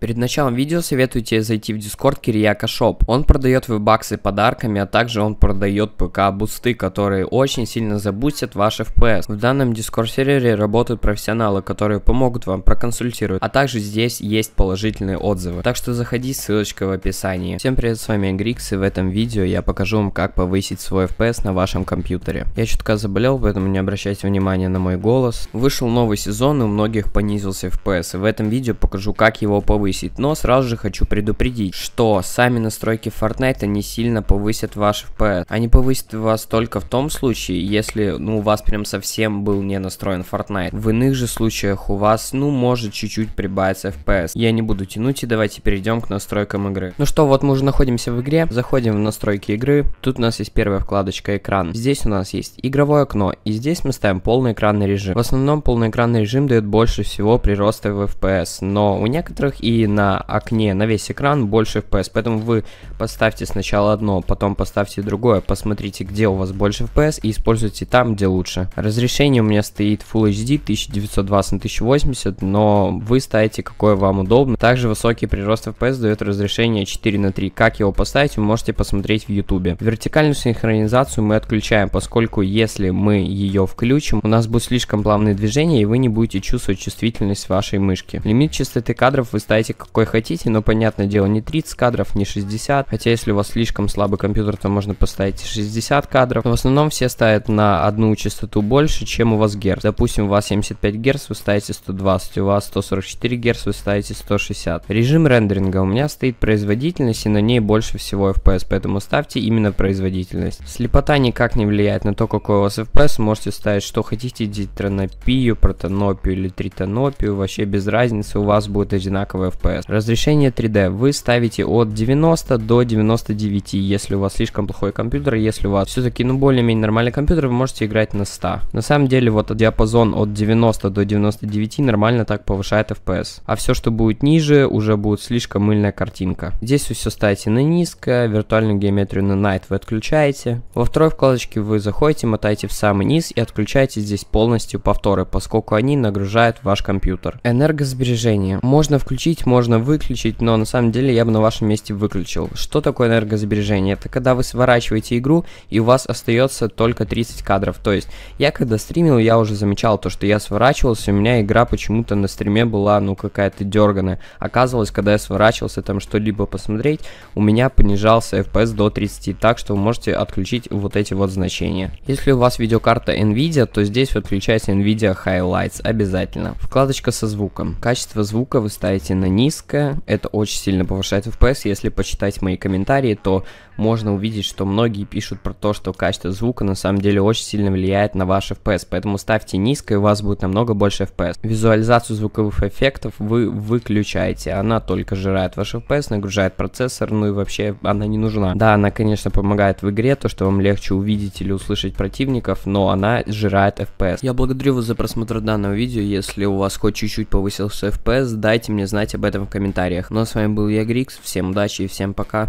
Перед началом видео советую тебе зайти в Discord Кирияка Шоп. Он продает вебаксы подарками, а также он продает ПК-бусты, которые очень сильно забустят ваш FPS. В данном Discord сервере работают профессионалы, которые помогут вам проконсультировать, а также здесь есть положительные отзывы. Так что заходи, ссылочка в описании. Всем привет, с вами Грикс, и в этом видео я покажу вам, как повысить свой FPS на вашем компьютере. Я чутка заболел, поэтому не обращайте внимания на мой голос. Вышел новый сезон, и у многих понизился FPS, и в этом видео покажу, как его повысить повысить, но сразу же хочу предупредить, что сами настройки Fortnite не сильно повысят ваш FPS. Они повысят вас только в том случае, если ну, у вас прям совсем был не настроен Fortnite. В иных же случаях у вас, ну, может чуть-чуть прибавиться FPS. Я не буду тянуть и давайте перейдем к настройкам игры. Ну что, вот мы уже находимся в игре, заходим в настройки игры. Тут у нас есть первая вкладочка экран. Здесь у нас есть игровое окно, и здесь мы ставим полный экранный режим. В основном полный экранный режим дает больше всего прироста в FPS, но у некоторых и на окне, на весь экран больше FPS. Поэтому вы поставьте сначала одно, потом поставьте другое, посмотрите, где у вас больше FPS и используйте там, где лучше. Разрешение у меня стоит Full HD 1920 на 1080, но вы ставите какое вам удобно. Также высокий прирост FPS дает разрешение 4 на 3. Как его поставить, вы можете посмотреть в YouTube. Вертикальную синхронизацию мы отключаем, поскольку если мы ее включим, у нас будет слишком плавные движения и вы не будете чувствовать чувствительность вашей мышки. Лимит частоты кадров вы ставите Делайте какой хотите, но, понятное дело, не 30 кадров, не 60. Хотя, если у вас слишком слабый компьютер, то можно поставить 60 кадров. Но в основном все ставят на одну частоту больше, чем у вас герц. Допустим, у вас 75 герц, вы ставите 120, у вас 144 герц, вы ставите 160. Режим рендеринга. У меня стоит производительность, и на ней больше всего FPS, поэтому ставьте именно производительность. Слепота никак не влияет на то, какой у вас FPS, можете ставить что хотите, дитронопию, протонопию или тритонопию, вообще без разницы, у вас будет одинаковый FPS. FPS. Разрешение 3D вы ставите от 90 до 99, если у вас слишком плохой компьютер, если у вас все-таки, ну, более-менее нормальный компьютер, вы можете играть на 100. На самом деле, вот диапазон от 90 до 99 нормально так повышает FPS. А все, что будет ниже, уже будет слишком мыльная картинка. Здесь вы все ставите на низкое, виртуальную геометрию на Night вы отключаете. Во второй вкладочке вы заходите, мотаете в самый низ и отключаете здесь полностью повторы, поскольку они нагружают ваш компьютер. Энергосбережение. Можно включить можно выключить, но на самом деле я бы на вашем месте выключил. Что такое энергосбережение? Это когда вы сворачиваете игру и у вас остается только 30 кадров. То есть я когда стримил, я уже замечал то, что я сворачивался, у меня игра почему-то на стриме была ну какая-то дерганая. Оказывалось, когда я сворачивался там что-либо посмотреть, у меня понижался FPS до 30, так что вы можете отключить вот эти вот значения. Если у вас видеокарта Nvidia, то здесь вот Nvidia Highlights обязательно. Вкладочка со звуком. Качество звука вы ставите на низкая. это очень сильно повышает FPS. Если почитать мои комментарии, то можно увидеть, что многие пишут про то, что качество звука на самом деле очень сильно влияет на ваш FPS, поэтому ставьте низко, и у вас будет намного больше FPS. Визуализацию звуковых эффектов вы выключаете, она только жирает ваш FPS, нагружает процессор, ну и вообще она не нужна. Да, она, конечно, помогает в игре, то, что вам легче увидеть или услышать противников, но она жирает FPS. Я благодарю вас за просмотр данного видео, если у вас хоть чуть-чуть повысился FPS, дайте мне знать об этом в комментариях. Ну а с вами был я, Грикс, всем удачи и всем пока.